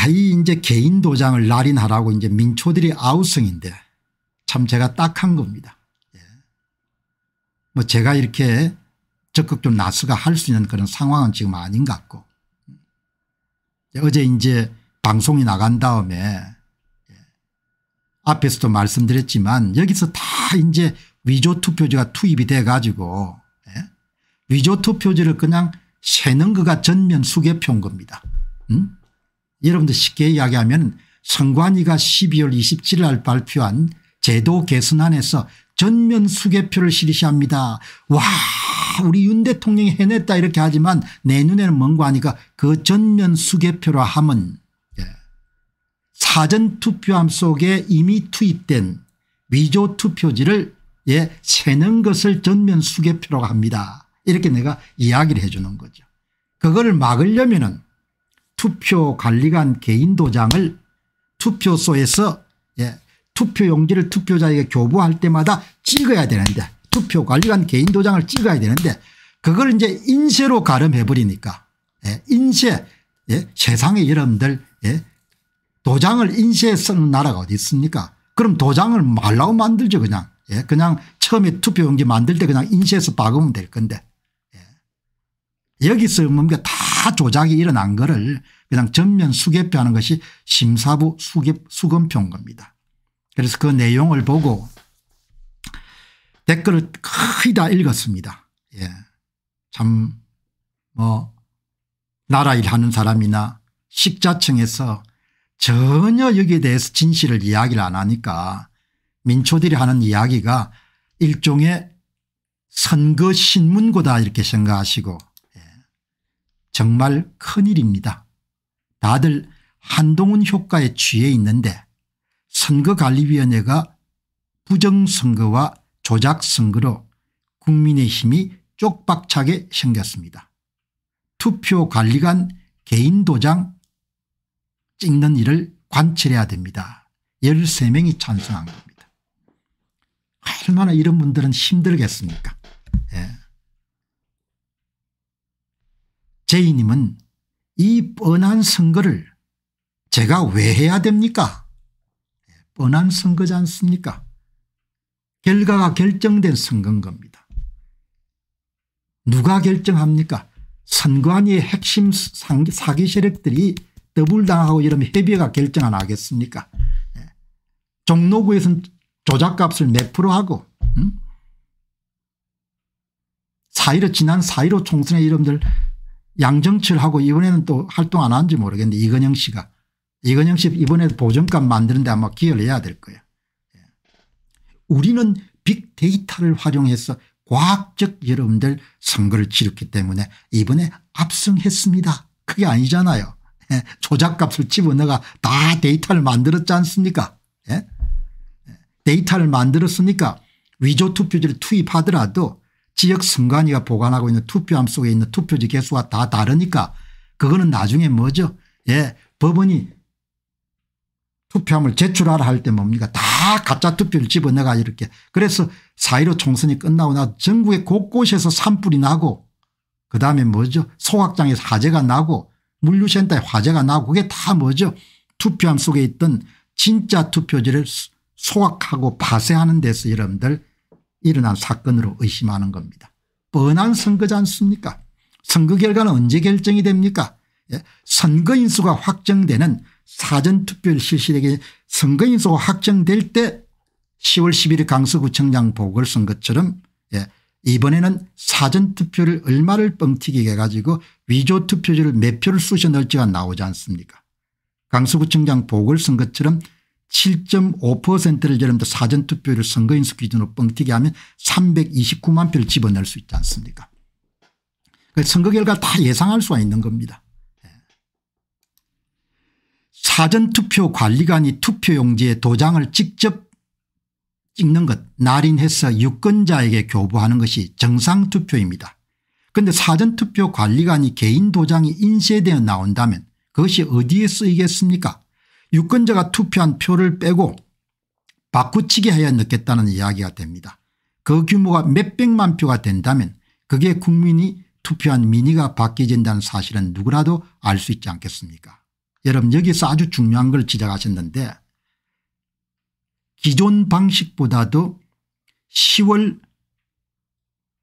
가히 이제 개인 도장을 날인하라고 이제 민초들이 아우성인데 참 제가 딱 한 겁니다. 예. 뭐 제가 이렇게 적극적 나서가 할 수 있는 그런 상황은 지금 아닌 것 같고 예, 어제 이제 방송이 나간 다음에 예, 앞에서도 말씀드렸지만 여기서 다 이제 위조 투표지가 투입이 돼 가지고 예, 위조 투표지를 그냥 세는 그가 전면 수개표인 겁니다. 응? 음? 여러분들 쉽게 이야기하면 선관위가 12월 27일 날 발표한 제도 개선안에서 전면 수개표를 실시합니다. 와 우리 윤 대통령이 해냈다 이렇게 하지만 내 눈에는 먼거 아니까 그 전면 수개표라 함은 예. 사전투표함 속에 이미 투입된 위조투표지를 예, 세는 것을 전면 수개표라고 합니다. 이렇게 내가 이야기를 해 주는 거죠. 그거 막으려면 투표관리관 개인 도장을 투표소에서 예, 투표용지를 투표자에게 교부할 때마다 찍어야 되는데 투표관리관 개인 도장을 찍어야 되는데 그걸 이제 인쇄로 가름해 버리니까 예, 인쇄 예, 세상의 여러분들 예, 도장을 인쇄해 쓰는 나라가 어디 있습니까 그럼 도장을 말라고 만들죠 그냥 예, 그냥 처음에 투표용지 만들 때 그냥 인쇄해서 박으면 될 건데 여기서 뭔가 다 조작이 일어난 거를 그냥 전면 수개표하는 것이 심사부 수개, 수검표인 겁니다. 그래서 그 내용을 보고 댓글을 거의 다 읽었습니다. 예. 참, 뭐, 나라 일하는 사람이나 식자층에서 전혀 여기에 대해서 진실을 이야기를 안 하니까 민초들이 하는 이야기가 일종의 선거 신문고다 이렇게 생각하시고 정말 큰일입니다. 다들 한동훈 효과에 취해 있는데 선거관리위원회가 부정선거와 조작선거로 국민의힘이 쪽박차게 생겼습니다. 투표관리관 개인도장 찍는 일을 관철해야 됩니다. 13명이 찬성한 겁니다. 얼마나 이런 분들은 힘들겠습니까 제이님은 이 뻔한 선거를 제가 왜 해야 됩니까? 네, 뻔한 선거지 않습니까? 결과가 결정된 선거인 겁니다. 누가 결정합니까? 선관위의 핵심 사기 세력들이 더블당하고 이러면 협의회가 결정 안 하겠습니까? 네, 종로구에서는 조작값을 몇 프로 하고 음? 4.15 지난 4.15 총선의 이름들 양정철 하고 이번에는 또 활동 안 하는지 모르겠는데 이건영 씨가 이건영 씨 이번에 보증값 만드는데 아마 기여를 해야 될 거예요. 예. 우리는 빅데이터를 활용해서 과학적 여러분들 선거를 치렀기 때문에 이번에 압승했습니다. 그게 아니잖아요. 예. 조작값을 집어넣어가 다 데이터를 만들었지 않습니까 예? 데이터를 만들었으니까 위조 투표지를 투입하더라도 지역 선관위가 보관하고 있는 투표함 속에 있는 투표지 개수가 다 다르니까 그거는 나중에 뭐죠 예 법원이 투표함을 제출하라 할 때 뭡니까 다 가짜 투표를 집어넣어가 이렇게 그래서 4.15 총선이 끝나고 나서 전국의 곳곳에서 산불이 나고 그다음에 뭐죠 소각장에서 화재가 나고 물류센터에 화재가 나고 그게 다 뭐죠 투표함 속에 있던 진짜 투표지를 소각하고 파쇄하는 데서 여러분들 일어난 사건으로 의심하는 겁니다. 뻔한 선거지 않습니까 선거 결과는 언제 결정이 됩니까 예. 선거인수가 확정되는 사전투표를 실시되게 선거인수가 확정될 때 10월 11일 강서구청장 보궐선거처럼 예. 이번에는 사전투표를 얼마를 뻥튀기게 가지고 위조투표지를 몇 표를 쑤셔 넣을지가 나오지 않습니까 강서구청장 보궐선거처럼 7.5%를 여러분들 사전투표를 선거인수 기준으로 뻥튀기 하면 329만 표를 집어낼 수 있지 않습니까 니까 그러니까 선거 결과 다 예상할 수가 있는 겁니다. 예. 사전투표 관리관이 투표용지에 도장을 직접 찍는 것 날인해서 유권자에게 교부하는 것이 정상투표입니다. 그런데 사전투표 관리관이 개인 도장이 인쇄되어 나온다면 그것이 어디에 쓰이겠습니까 유권자가 투표한 표를 빼고 바꾸치기 하여 넣겠다는 이야기가 됩니다. 그 규모가 몇백만 표가 된다면 그게 국민이 투표한 민의가 바뀌어진다는 사실은 누구라도 알 수 있지 않겠습니까 여러분 여기서 아주 중요한 걸 지적하셨는데 기존 방식보다도 10월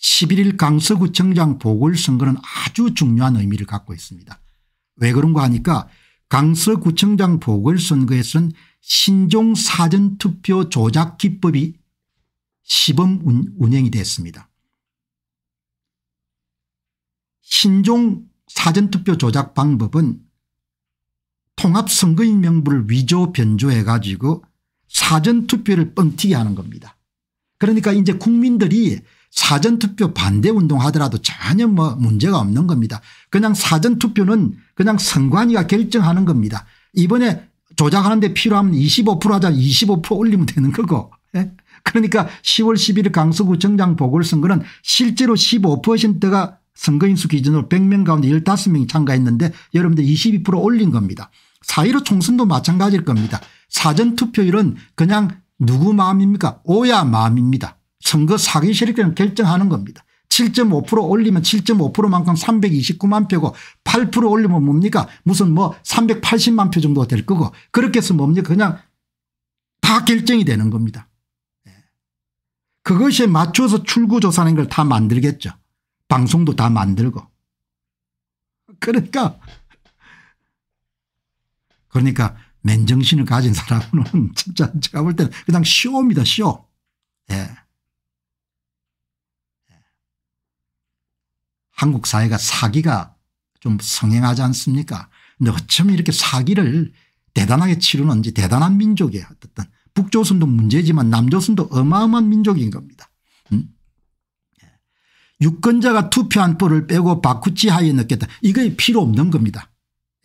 11일 강서구청장 보궐선거는 아주 중요한 의미를 갖고 있습니다. 왜 그런가 하니까 강서구청장 보궐선거에선 신종 사전투표 조작 기법이 시범 운영이 됐습니다. 신종 사전투표 조작 방법은 통합선거인 명부를 위조 변조해 가지고 사전투표를 뻥튀기 하는 겁니다. 그러니까 이제 국민들이 사전투표 반대 운동하더라도 전혀 뭐 문제가 없는 겁니다. 그냥 사전투표는 그냥 선관위가 결정하는 겁니다. 이번에 조작하는 데 필요하면 25% 하자 25% 올리면 되는 거고 예? 그러니까 10월 11일 강서구청장 보궐선거는 실제로 15%가 선거인수 기준으로 100명 가운데 15명이 참가했는데 여러분들 22% 올린 겁니다. 4.15 총선도 마찬가지일 겁니다. 사전투표율은 그냥 누구 마음입니까 오야 마음입니다. 선거 사기 실익을 결정하는 겁니다. 7.5% 올리면 7.5%만큼 329만 표고 8% 올리면 뭡니까 무슨 뭐 380만 표 정도가 될 거고 그렇게 해서 뭡니까 그냥 다 결정이 되는 겁니다. 예. 그것에 맞춰서 출구조사하는 걸 다 만들겠죠. 방송도 다 만들고. 그러니까 그러니까 맨정신을 가진 사람은 진짜 제가 볼 때는 그냥 쇼입니다. 쇼. 예. 한국 사회가 사기가 좀 성행하지 않습니까 근데 어쩜 이렇게 사기를 대단하게 치르는지 대단한 민족이에어쨌 북조선도 문제지만 남조선도 어마어마한 민족인 겁니다. 음? 예. 유권자가 투표한 표를 빼고 바쿠치 하에 넣겠다. 이거에 필요 없는 겁니다.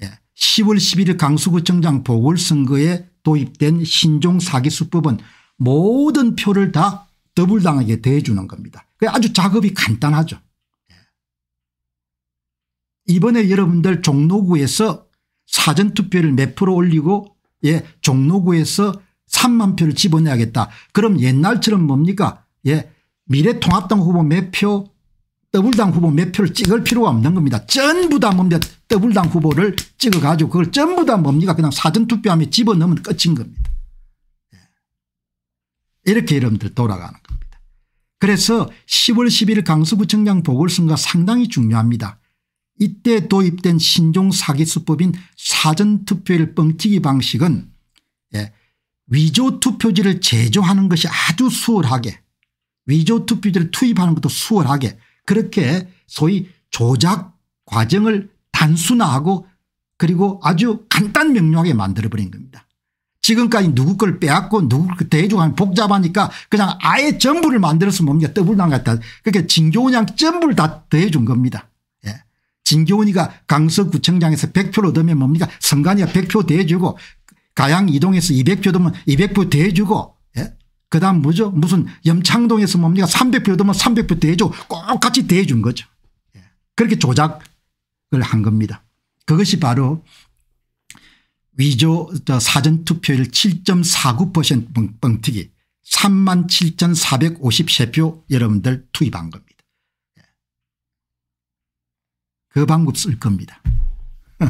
예. 10월 11일 강서구청장 보궐선거에 도입된 신종 사기수법은 모든 표를 다 더블당하게 대해주는 겁니다. 아주 작업이 간단하죠. 이번에 여러분들 종로구에서 사전투표를 몇 프로 올리고 예 종로구에서 3만 표를 집어내야겠다. 그럼 옛날처럼 뭡니까 예 미래통합당 후보 몇표 더블당 후보 몇 표를 찍을 필요가 없는 겁니다. 전부 다 뭡니까 더블당 후보를 찍어가지고 그걸 전부 다 뭡니까 그냥 사전투표하면 집어넣으면 끝인 겁니다. 예. 이렇게 여러분들 돌아가는 겁니다. 그래서 10월 11일 강서구청장 보궐선거가 상당히 중요합니다. 이때 도입된 신종 사기수법인 사전투표일 뻥튀기 방식은 예, 위조투표지를 제조하는 것이 아주 수월하게 위조투표지를 투입하는 것도 수월하게 그렇게 소위 조작 과정을 단순화하고 그리고 아주 간단 명료하게 만들어버린 겁니다. 지금까지 누구 걸 빼앗고 누구 걸 대주하면 복잡하니까 그냥 아예 전부를 만들어서 뭡니까 더블난 같다. 그러니까 진교훈 양 전부를 다대해준 겁니다. 진교훈이가 강서구청장에서 100표를 얻으면 뭡니까 선관위가 100표 대주고 가양 이동에서 200표 얻으면 200표 대주고 예? 그 다음 뭐죠 무슨 염창동에서 뭡니까 300표 얻으면 300표 대주 고꼭같이 대준 거죠. 예. 그렇게 조작을 한 겁니다. 그것이 바로 위조 사전투표율 7.49% 뻥튀기 37,453표 여러분들 투입한 겁니다. 그 방법 쓸 겁니다.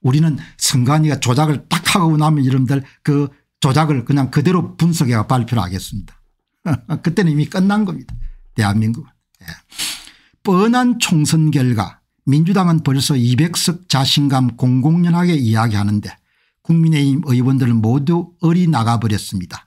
우리는 선관위가 조작을 딱 하고 나면 이름들 그 조작을 그냥 그대로 분석해 발표를 하겠습니다. 그때는 이미 끝난 겁니다. 대한민국은. 예. 뻔한 총선 결과 민주당은 벌써 200석 자신감 공공연하게 이야기하는데 국민의힘 의원들은 모두 어리 나가버렸습니다.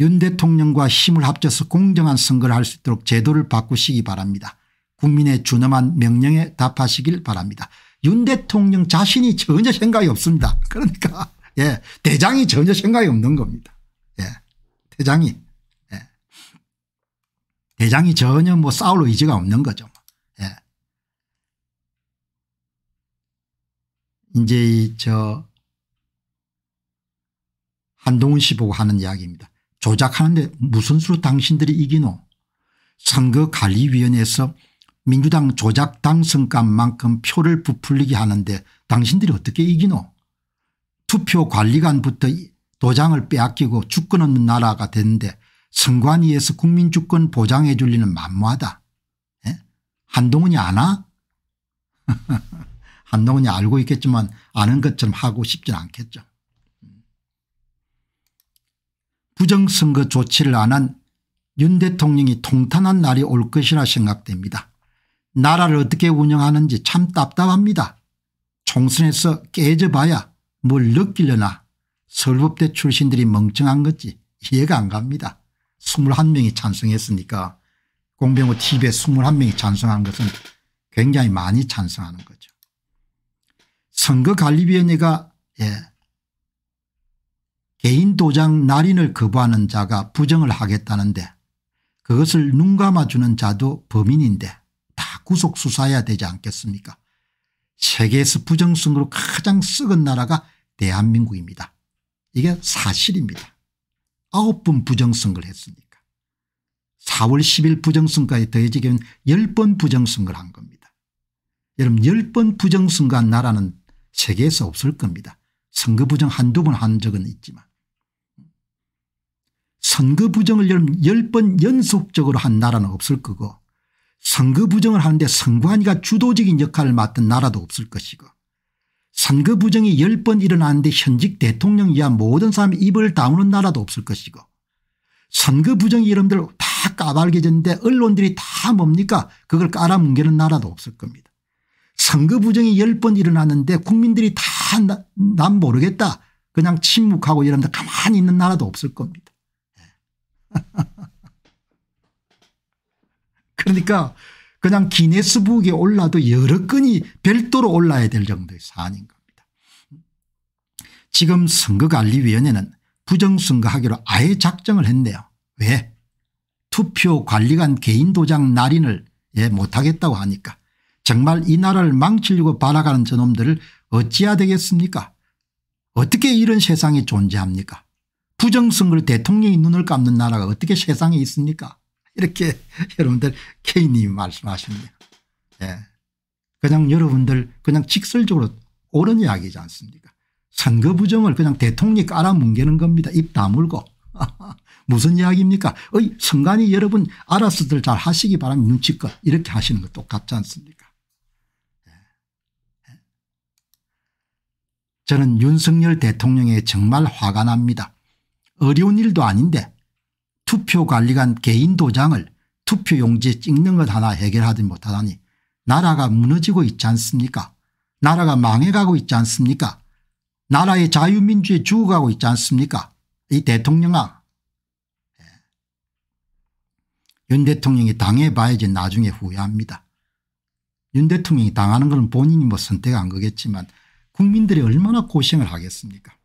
윤 대통령과 힘을 합쳐서 공정한 선거를 할 수 있도록 제도를 바꾸시기 바랍니다. 국민의 준엄한 명령에 답하시길 바랍니다. 윤 대통령 자신이 전혀 생각이 없습니다. 그러니까 예 대장이 전혀 생각이 없는 겁니다. 예 대장이 예. 대장이 전혀 뭐 싸울 의지가 없는 거죠. 예. 이제 저 한동훈 씨 보고 하는 이야기입니다. 조작하는데 무슨 수로 당신들이 이기노 선거관리위원회에서 민주당 조작 당선감만큼 표를 부풀리게 하는데 당신들이 어떻게 이기노 투표 관리관부터 도장을 빼앗기고 주권 없는 나라가 됐는데 선관위에서 국민 주권 보장해 줄리는 만무하다. 예? 한동훈이 아나? 한동훈이 알고 있겠지만 아는 것처럼 하고 싶진 않겠죠. 부정선거 조치를 안 한 윤 대통령이 통탄한 날이 올 것이라 생각됩니다. 나라를 어떻게 운영하는지 참 답답합니다. 총선에서 깨져봐야 뭘 느끼려나 설법대 출신들이 멍청한 거지 이해가 안 갑니다. 21명이 찬성했으니까 공병호 TV에 21명이 찬성한 것은 굉장히 많이 찬성하는 거죠. 선거관리위원회가 예. 개인 도장 날인을 거부하는 자가 부정을 하겠다는데 그것을 눈감아주는 자도 범인인데 구속 수사해야 되지 않겠습니까 세계에서 부정성으로 가장 썩은 나라가 대한민국입니다. 이게 사실입니다. 아홉 번 부정선거를 했으니까. 4월 10일 부정선거에 더해지면 기 10번 부정선거를 한 겁니다. 여러분 10번 부정선거한 나라는 세계에서 없을 겁니다. 선거 부정 한두 번 한 적은 있지만. 선거 부정을 여러분 10번 연속적으로 한 나라는 없을 거고 선거 부정을 하는데 선관위가 주도적인 역할을 맡은 나라도 없을 것이고 선거 부정이 10번 일어나는데 현직 대통령 이하 모든 사람이 입을 다무는 나라도 없을 것이고 선거 부정이 여러분들 다 까발개졌는데 언론들이 다 뭡니까 그걸 깔아뭉개는 나라도 없을 겁니다. 선거 부정이 10번 일어났는데 국민들이 다 난 모르겠다 그냥 침묵하고 여러분들 가만히 있는 나라도 없을 겁니다. 그러니까 그냥 기네스북에 올라도 여러 건이 별도로 올라야 될 정도의 사안인 겁니다. 지금 선거관리위원회는 부정선거하기로 아예 작정을 했네요. 왜? 투표관리관 개인도장 날인을 예, 못하겠다고 하니까 정말 이 나라를 망치려고 바라가는 저놈들을 어찌해야 되겠습니까 어떻게 이런 세상이 존재합니까 부정선거를 대통령이 눈을 감는 나라가 어떻게 세상에 있습니까 이렇게 여러분들 케이님이 말씀하십니다. 예. 그냥 여러분들 그냥 직설적으로 옳은 이야기지 않습니까 선거 부정을 그냥 대통령이 깔아뭉개는 겁니다. 입 다물고. 무슨 이야기입니까 어이 선관위 여러분 알아서들 잘 하시기 바랍니다. 눈치껏 이렇게 하시는 것 똑같지 않습니까 예. 예. 저는 윤석열 대통령에 정말 화가 납니다. 어려운 일도 아닌데 투표관리관 개인 도장을 투표용지에 찍는 것 하나 해결하지 못하다니 나라가 무너지고 있지 않습니까 나라가 망해가고 있지 않습니까 나라의 자유민주에 죽어가고 있지 않습니까 이 대통령아 예. 윤 대통령이 당해봐야지 나중에 후회합니다. 윤 대통령이 당하는 것은 본인이 뭐 선택한 거겠지만 국민들이 얼마나 고생을 하겠습니까